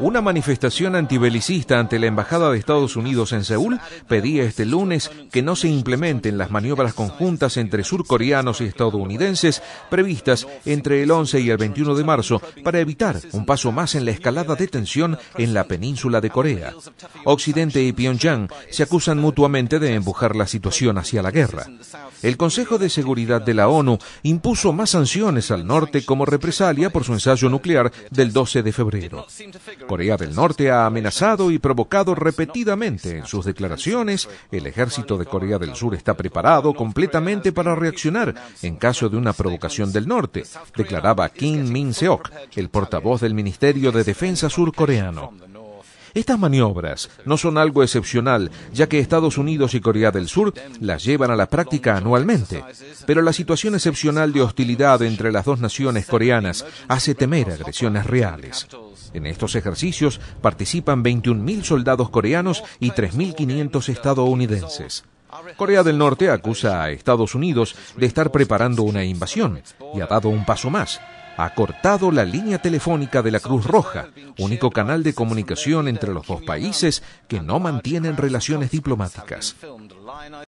Una manifestación antibelicista ante la Embajada de Estados Unidos en Seúl pedía este lunes que no se implementen las maniobras conjuntas entre surcoreanos y estadounidenses previstas entre el 11 y el 21 de marzo para evitar un paso más en la escalada de tensión en la península de Corea. Occidente y Pyongyang se acusan mutuamente de empujar la situación hacia la guerra. El Consejo de Seguridad de la ONU impuso más sanciones al norte como represalia por su ensayo nuclear del 12 de febrero. Corea del Norte ha amenazado y provocado repetidamente en sus declaraciones. El ejército de Corea del Sur está preparado completamente para reaccionar en caso de una provocación del norte, declaraba Kim Min-seok, el portavoz del Ministerio de Defensa surcoreano. Estas maniobras no son algo excepcional, ya que Estados Unidos y Corea del Sur las llevan a la práctica anualmente. Pero la situación excepcional de hostilidad entre las dos naciones coreanas hace temer agresiones reales. En estos ejercicios participan 21.000 soldados coreanos y 3.500 estadounidenses. Corea del Norte acusa a Estados Unidos de estar preparando una invasión y ha dado un paso más. Ha cortado la línea telefónica de la Cruz Roja, único canal de comunicación entre los dos países que no mantienen relaciones diplomáticas.